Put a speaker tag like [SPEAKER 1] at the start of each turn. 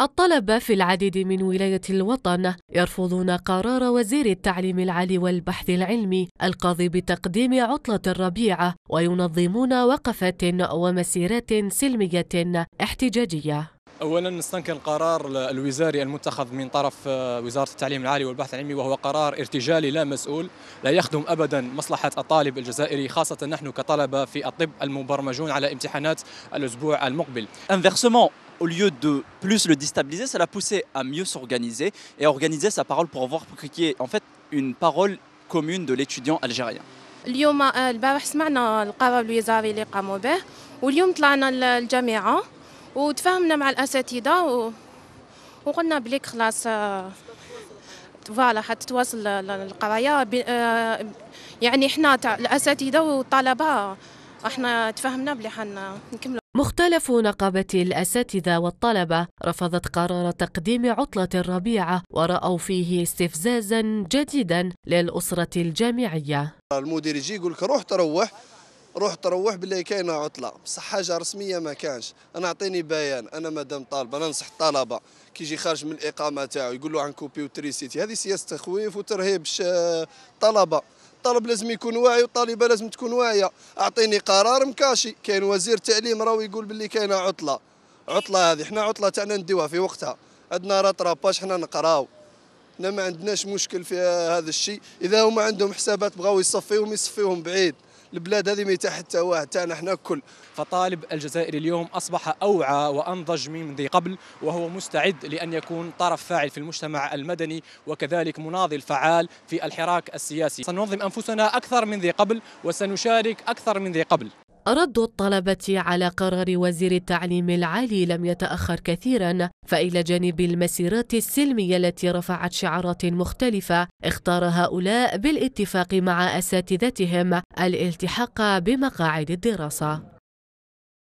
[SPEAKER 1] الطلبة في العديد من ولايات الوطن يرفضون قرار وزير التعليم العالي والبحث العلمي القاضي بتقديم عطلة الربيع وينظمون وقفات ومسيرات سلمية احتجاجية
[SPEAKER 2] اولا نستنكر القرار الوزاري المتخذ من طرف آه، وزاره التعليم العالي والبحث العلمي وهو قرار ارتجالي لا مسؤول لا يخدم ابدا مصلحه الطالب الجزائري خاصه نحن كطلبه في الطب المبرمجون على امتحانات الاسبوع المقبل au lieu de plus le déstabiliser, ça l'a poussé à mieux s'organiser et à organiser sa parole pour avoir pour qu'il y en fait une parole commune de l'étudiant algérien.
[SPEAKER 3] اليوم البارح سمعنا القرار الوزاري اللي قاموا به واليوم طلعنا للجامعة وتفاهمنا مع الأساتذة و... وقلنا بليك خلاص فوالا حتتواصل القراية يعني احنا الأساتذة والطلبة احنا تفهمنا بلي حنا نكملوا
[SPEAKER 1] مختلف نقابة الأساتذة والطلبة رفضت قرار تقديم عطلة الربيعة ورأوا فيه استفزازا جديدا للأسرة الجامعية
[SPEAKER 4] المدير يجي يقول لك روح تروح روح تروح باللي كاينه عطله بصح حاجه رسميه ما كانش انا اعطيني بيان انا مادام طالب انا أنصح الطلبه كي يجي خارج من الاقامه تاعو يقول له عن كوبي وتريسيتي هذه سياسه تخويف وترهيب الطلبه آه، الطالب لازم يكون واعي والطالبه لازم تكون واعيه اعطيني قرار مكاشي كاين وزير التعليم راهو يقول باللي كاينه عطله عطله هذه حنا عطله تاعنا نديوها في وقتها عندنا راطراباش حنا نقراو حنا ما عندناش مشكل في هذا الشيء اذا هما عندهم حسابات بغاو يصفيهم يصفيهم بعيد البلاد هذه ما حتى واحد
[SPEAKER 2] تاعنا حنا الكل فطالب الجزائري اليوم اصبح اوعى وانضج من ذي قبل وهو مستعد لان يكون طرف فاعل في المجتمع المدني وكذلك مناضل فعال في الحراك السياسي سننظم انفسنا اكثر من ذي قبل وسنشارك اكثر من ذي قبل
[SPEAKER 1] رد الطلبة على قرار وزير التعليم العالي لم يتأخر كثيرا فإلى جانب المسيرات السلمية التي رفعت شعارات مختلفة اختار هؤلاء بالاتفاق مع أساتذتهم الالتحاق بمقاعد الدراسة